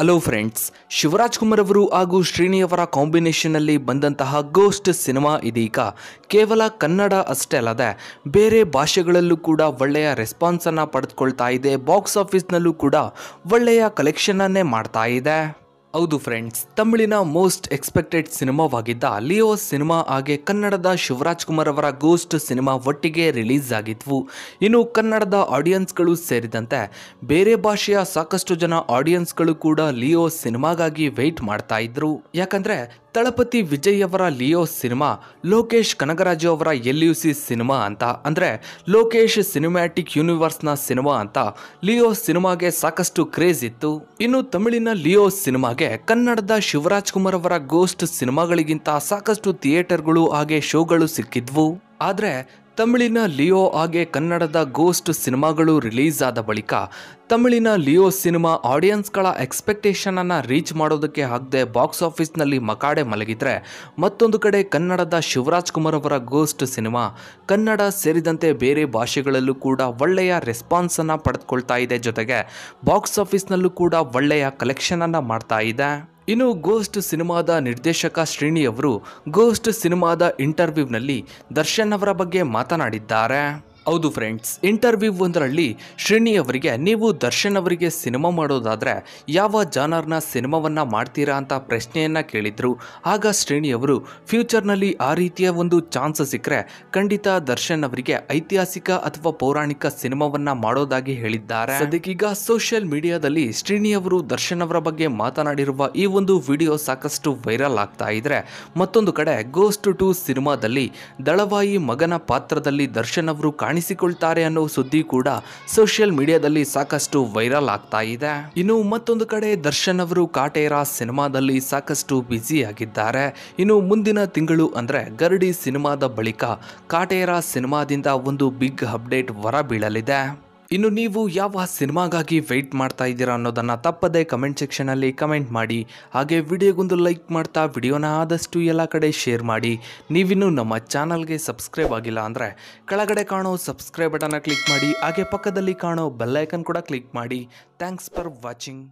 hello friends Shivraj Kumar ಅವರು ಹಾಗೂ ಶ್ರೀನಿ ಅವರ ಕಾಂಬಿನೇಷನ್ನಲ್ಲಿ ಬಂದಂತಹ ಗೋಸ್ಟ್ ಸಿನಿಮಾ ಇದೀಗ ಕೇವಲ ಕನ್ನಡ ಅಷ್ಟೇ ಅಲ್ಲದೆ ಬೇರೆ ಭಾಷೆಗಳಲ್ಲೂ ಕೂಡ ಒಳ್ಳೆಯ ರೆಸ್ಪಾನ್ಸನ್ನು ಪಡೆದುಕೊಳ್ತಾ ಇದೆ ಬಾಕ್ಸ್ ಆಫೀಸ್ನಲ್ಲೂ ಕೂಡ ಒಳ್ಳೆಯ ಕಲೆಕ್ಷನನ್ನೇ ಮಾಡ್ತಾ ಇದೆ ಹೌದು ಫ್ರೆಂಡ್ಸ್ ತಮಿಳಿನ ಮೋಸ್ಟ್ ಎಕ್ಸ್ಪೆಕ್ಟೆಡ್ ಸಿನಿಮಾವಾಗಿದ್ದ ಲಿಯೋ ಸಿನಿಮಾ ಹಾಗೆ ಕನ್ನಡದ ಶಿವರಾಜ್ ಕುಮಾರ್ ಅವರ ಗೋಸ್ಟ್ ಸಿನಿಮಾ ಒಟ್ಟಿಗೆ ರಿಲೀಸ್ ಆಗಿದ್ವು ಇನ್ನು ಕನ್ನಡದ ಆಡಿಯನ್ಸ್ಗಳು ಸೇರಿದಂತೆ ಬೇರೆ ಭಾಷೆಯ ಸಾಕಷ್ಟು ಜನ ಆಡಿಯನ್ಸ್ಗಳು ಕೂಡ ಲಿಯೋ ಸಿನಿಮಾಗಾಗಿ ವೆಯ್ಟ್ ಮಾಡ್ತಾ ಇದ್ರು ಯಾಕಂದ್ರೆ ತಳಪತಿ ವಿಜಯ್ ಅವರ ಲಿಯೋ ಸಿನಿಮಾ ಲೋಕೇಶ್ ಕನಗರಾಜು ಅವರ ಎಲ್ ಯು ಸಿ ಸಿನಿಮಾ ಅಂತ ಅಂದರೆ ಲೋಕೇಶ್ ಸಿನಿಮ್ಯಾಟಿಕ್ ಯೂನಿವರ್ಸ್ನ ಸಿನಿಮಾ ಅಂತ ಲಿಯೋ ಸಿನಿಮಾಗೆ ಸಾಕಷ್ಟು ಕ್ರೇಜ್ ಇತ್ತು ಇನ್ನು ತಮಿಳಿನ ಲಿಯೋ ಸಿನಿಮಾಗೆ ಬಗ್ಗೆ ಕನ್ನಡದ ಶಿವರಾಜ್ ಕುಮಾರ್ ಅವರ ಗೋಸ್ಟ್ ಸಿನಿಮಾಗಳಿಗಿಂತ ಸಾಕಷ್ಟು ಥಿಯೇಟರ್ಗಳು ಹಾಗೆ ಶೋಗಳು ಸಿಕ್ಕಿದ್ವು ಆದರೆ ತಮಿಳಿನ ಲಿಯೋ ಹಾಗೆ ಕನ್ನಡದ ಗೋಸ್ಟ್ ಸಿನಿಮಾಗಳು ರಿಲೀಸ್ ಆದ ಬಳಿಕ ತಮಿಳಿನ ಲಿಯೋ ಸಿನಿಮಾ ಆಡಿಯನ್ಸ್ಗಳ ಎಕ್ಸ್ಪೆಕ್ಟೇಷನನ್ನು ರೀಚ್ ಮಾಡೋದಕ್ಕೆ ಆಗದೆ ಬಾಕ್ಸ್ ಆಫೀಸ್ನಲ್ಲಿ ಮಕಾಡೆ ಮಲಗಿದರೆ ಮತ್ತೊಂದು ಕಡೆ ಕನ್ನಡದ ಶಿವರಾಜ್ ಕುಮಾರ್ ಅವರ ಗೋಸ್ಟ್ ಸಿನಿಮಾ ಕನ್ನಡ ಸೇರಿದಂತೆ ಬೇರೆ ಭಾಷೆಗಳಲ್ಲೂ ಕೂಡ ಒಳ್ಳೆಯ ರೆಸ್ಪಾನ್ಸನ್ನು ಪಡೆದುಕೊಳ್ತಾ ಇದೆ ಜೊತೆಗೆ ಬಾಕ್ಸ್ ಆಫೀಸ್ನಲ್ಲೂ ಕೂಡ ಒಳ್ಳೆಯ ಕಲೆಕ್ಷನನ್ನು ಮಾಡ್ತಾ ಇದೆ ಇನ್ನು ಗೋಸ್ಟ್ ಸಿನಿಮಾದ ನಿರ್ದೇಶಕ ಅವರು ಗೋಸ್ಟ್ ಸಿನಿಮಾದ ಇಂಟರ್ವ್ಯೂನಲ್ಲಿ ದರ್ಶನ್ ಅವರ ಬಗ್ಗೆ ಮಾತನಾಡಿದ್ದಾರೆ ಹೌದು ಫ್ರೆಂಡ್ಸ್ ಇಂಟರ್ವ್ಯೂ ಒಂದರಲ್ಲಿ ಶ್ರೀನಿ ಅವರಿಗೆ ನೀವು ದರ್ಶನ್ ಅವರಿಗೆ ಸಿನಿಮಾ ಮಾಡೋದಾದರೆ ಯಾವ ಜಾನರ್ನ ಸಿನಿಮಾವನ್ನು ಮಾಡ್ತೀರಾ ಅಂತ ಪ್ರಶ್ನೆಯನ್ನು ಕೇಳಿದರು ಆಗ ಶ್ರೀನಿ ಅವರು ಫ್ಯೂಚರ್ನಲ್ಲಿ ಆ ರೀತಿಯ ಒಂದು ಚಾನ್ಸ್ ಸಿಕ್ಕರೆ ಖಂಡಿತ ದರ್ಶನ್ ಅವರಿಗೆ ಐತಿಹಾಸಿಕ ಅಥವಾ ಪೌರಾಣಿಕ ಸಿನಿಮಾವನ್ನು ಮಾಡೋದಾಗಿ ಹೇಳಿದ್ದಾರೆ ಅದಕ್ಕೀಗ ಸೋಷಿಯಲ್ ಮೀಡಿಯಾದಲ್ಲಿ ಶ್ರೀನಿ ಅವರು ದರ್ಶನ್ ಅವರ ಬಗ್ಗೆ ಮಾತನಾಡಿರುವ ಈ ಒಂದು ವಿಡಿಯೋ ಸಾಕಷ್ಟು ವೈರಲ್ ಆಗ್ತಾ ಇದ್ರೆ ಮತ್ತೊಂದು ಕಡೆ ಗೋಸ್ಟ್ ಟು ಸಿನಿಮಾದಲ್ಲಿ ದಳವಾಯಿ ಮಗನ ಪಾತ್ರದಲ್ಲಿ ದರ್ಶನ್ ಅವರು ಕಾಣಿಸಿಕೊಳ್ತಾರೆ ಅನ್ನೋ ಸುದ್ದಿ ಕೂಡ ಸೋಷಿಯಲ್ ಮೀಡಿಯಾದಲ್ಲಿ ಸಾಕಷ್ಟು ವೈರಲ್ ಆಗ್ತಾ ಇದೆ ಇನ್ನು ಮತ್ತೊಂದು ಕಡೆ ದರ್ಶನ್ ಅವರು ಕಾಟೇರ ಸಿನಿಮಾದಲ್ಲಿ ಸಾಕಷ್ಟು ಬ್ಯುಸಿ ಆಗಿದ್ದಾರೆ ಇನ್ನು ಮುಂದಿನ ತಿಂಗಳು ಅಂದ್ರೆ ಗರಡಿ ಸಿನಿಮಾದ ಬಳಿಕ ಕಾಟೇರ ಸಿನಿಮಾದಿಂದ ಒಂದು ಬಿಗ್ ಅಪ್ಡೇಟ್ ಹೊರ ಬೀಳಲಿದೆ ಇನ್ನು ನೀವು ಯಾವ ಸಿನಿಮಾಗಾಗಿ ವೆಯ್ಟ್ ಮಾಡ್ತಾ ಇದ್ದೀರಾ ಅನ್ನೋದನ್ನು ತಪ್ಪದೆ ಕಮೆಂಟ್ ಸೆಕ್ಷನಲ್ಲಿ ಕಮೆಂಟ್ ಮಾಡಿ ಹಾಗೆ ವಿಡಿಯೋಗೊಂದು ಲೈಕ್ ಮಾಡ್ತಾ ವಿಡಿಯೋನ ಆದಷ್ಟು ಎಲ್ಲ ಕಡೆ ಶೇರ್ ಮಾಡಿ ನೀವಿನ್ನೂ ನಮ್ಮ ಚಾನಲ್ಗೆ ಸಬ್ಸ್ಕ್ರೈಬ್ ಆಗಿಲ್ಲ ಅಂದರೆ ಕೆಳಗಡೆ ಕಾಣೋ ಸಬ್ಸ್ಕ್ರೈಬ್ ಬಟನ್ನ ಕ್ಲಿಕ್ ಮಾಡಿ ಹಾಗೆ ಪಕ್ಕದಲ್ಲಿ ಕಾಣೋ ಬೆಲ್ಲೈಕನ್ ಕೂಡ ಕ್ಲಿಕ್ ಮಾಡಿ ಥ್ಯಾಂಕ್ಸ್ ಫಾರ್ ವಾಚಿಂಗ್